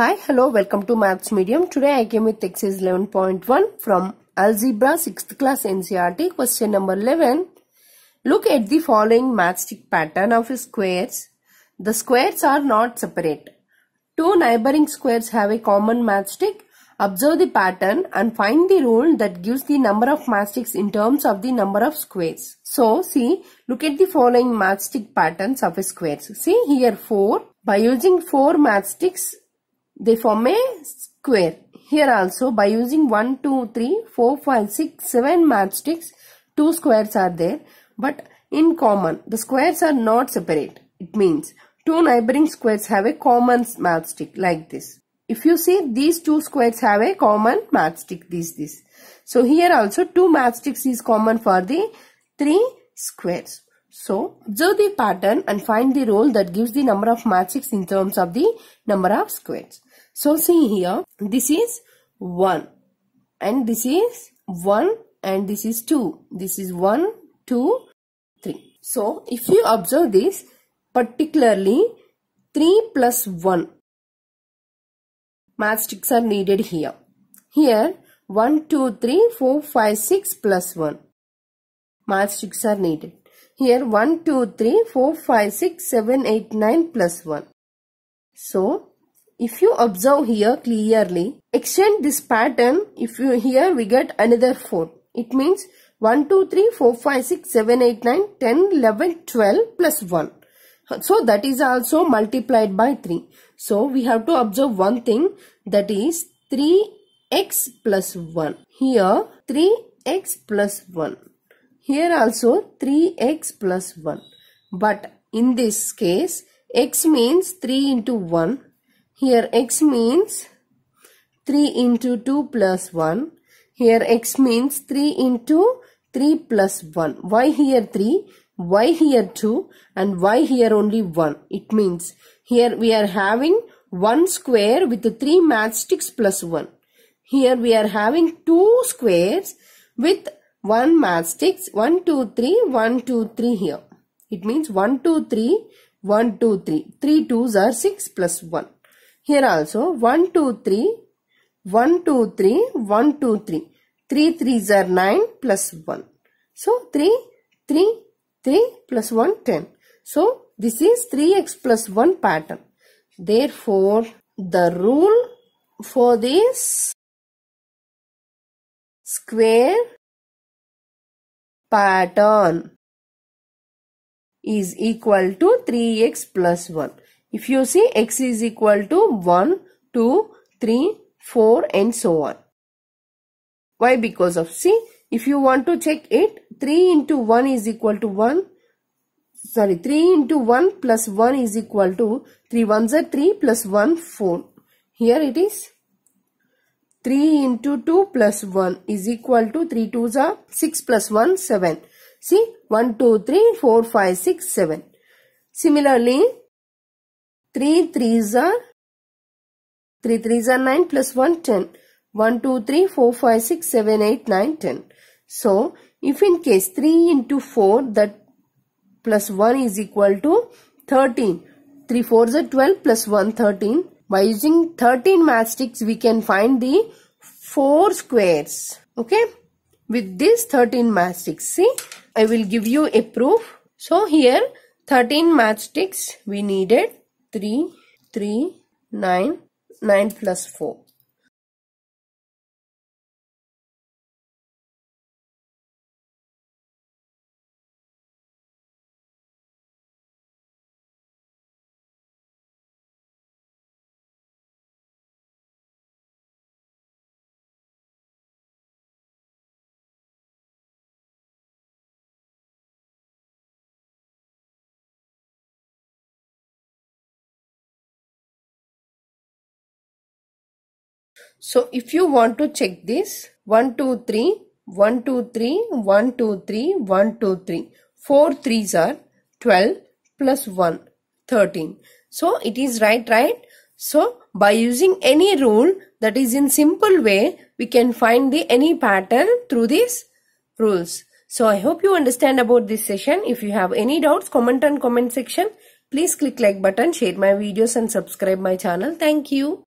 Hi, hello, welcome to Maths Medium. Today I came with exercise 11.1 from Algebra 6th class NCRT question number 11. Look at the following matchstick pattern of squares. The squares are not separate. Two neighboring squares have a common matchstick. Observe the pattern and find the rule that gives the number of matchsticks in terms of the number of squares. So, see, look at the following matchstick patterns of squares. See here 4. By using 4 matchsticks, they form a square. Here also by using 1, 2, 3, 4, 5, 6, 7 matchsticks, 2 squares are there. But in common, the squares are not separate. It means two neighboring squares have a common matchstick like this. If you see these two squares have a common matchstick this this. So here also two matchsticks is common for the three squares. So observe the pattern and find the rule that gives the number of matchsticks in terms of the number of squares. So see here, this is 1 and this is 1 and this is 2. This is 1, 2, 3. So if you observe this, particularly 3 plus 1 matchsticks are needed here. Here 1, 2, 3, 4, 5, 6 plus 1 matchsticks are needed. Here 1, 2, 3, 4, 5, 6, 7, 8, 9 plus 1. So if you observe here clearly extend this pattern if you here we get another 4 it means 1 2 3 4 5 6 7 8 9 10 11 12 plus 1 so that is also multiplied by 3 so we have to observe one thing that is 3x plus 1 here 3x plus 1 here also 3x plus 1 but in this case x means 3 into 1 here x means 3 into 2 plus 1. Here x means 3 into 3 plus 1. Why here 3? Why here 2? And why here only 1? It means here we are having 1 square with 3 matchsticks plus 1. Here we are having 2 squares with 1 matchsticks 1, 2, 3, 1, 2, 3 here. It means 1, 2, 3, 1, 2, 3. 3 2s are 6 plus 1. Here also 1, 2, 3, 1, 2, 3, 1, 2, 3. 3 3s are 9 plus 1. So 3, 3, 3 plus 1, 10. So this is 3x plus 1 pattern. Therefore, the rule for this square pattern is equal to 3x plus 1. If you see x is equal to 1, 2, 3, 4 and so on. Why? Because of C. If you want to check it, 3 into 1 is equal to 1. Sorry, 3 into 1 plus 1 is equal to 3 ones are 3 plus 1, 4. Here it is. 3 into 2 plus 1 is equal to 3 2s are 6 plus 1, 7. See, 1, 2, 3, 4, 5, 6, 7. Similarly, 3 threes are 3 threes are 9 plus 1 10 1 2 3 4 5 6 7 8 9 10 so if in case 3 into 4 that plus 1 is equal to 13 3 4s are 12 plus 1 13 by using 13 matchsticks we can find the 4 squares okay with this 13 matchsticks see I will give you a proof so here 13 matchsticks we needed 3, 3, 9, 9 plus 4. So if you want to check this 1, 2, 3, 1, 2, 3, 1, 2, 3, 1, 2, 3. 4 3s are 12 plus 1, 13. So it is right, right? So by using any rule that is in simple way, we can find the any pattern through these rules. So I hope you understand about this session. If you have any doubts, comment on comment section. Please click like button, share my videos and subscribe my channel. Thank you.